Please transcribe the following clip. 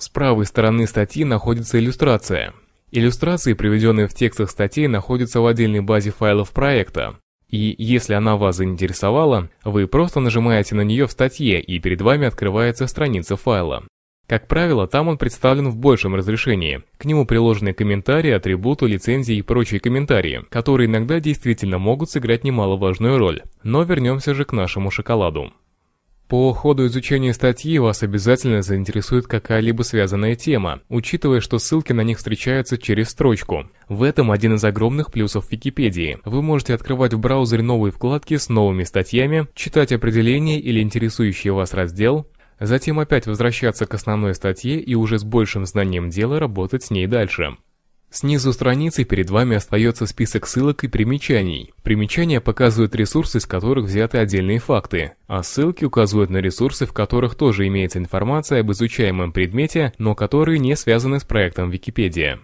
С правой стороны статьи находится иллюстрация. Иллюстрации, приведенные в текстах статей, находятся в отдельной базе файлов проекта. И если она вас заинтересовала, вы просто нажимаете на нее в статье, и перед вами открывается страница файла. Как правило, там он представлен в большем разрешении. К нему приложены комментарии, атрибуты, лицензии и прочие комментарии, которые иногда действительно могут сыграть немаловажную роль. Но вернемся же к нашему шоколаду. По ходу изучения статьи вас обязательно заинтересует какая-либо связанная тема, учитывая, что ссылки на них встречаются через строчку. В этом один из огромных плюсов Википедии. Вы можете открывать в браузере новые вкладки с новыми статьями, читать определение или интересующий вас раздел, затем опять возвращаться к основной статье и уже с большим знанием дела работать с ней дальше. Снизу страницы перед вами остается список ссылок и примечаний. Примечания показывают ресурсы, из которых взяты отдельные факты, а ссылки указывают на ресурсы, в которых тоже имеется информация об изучаемом предмете, но которые не связаны с проектом Википедия.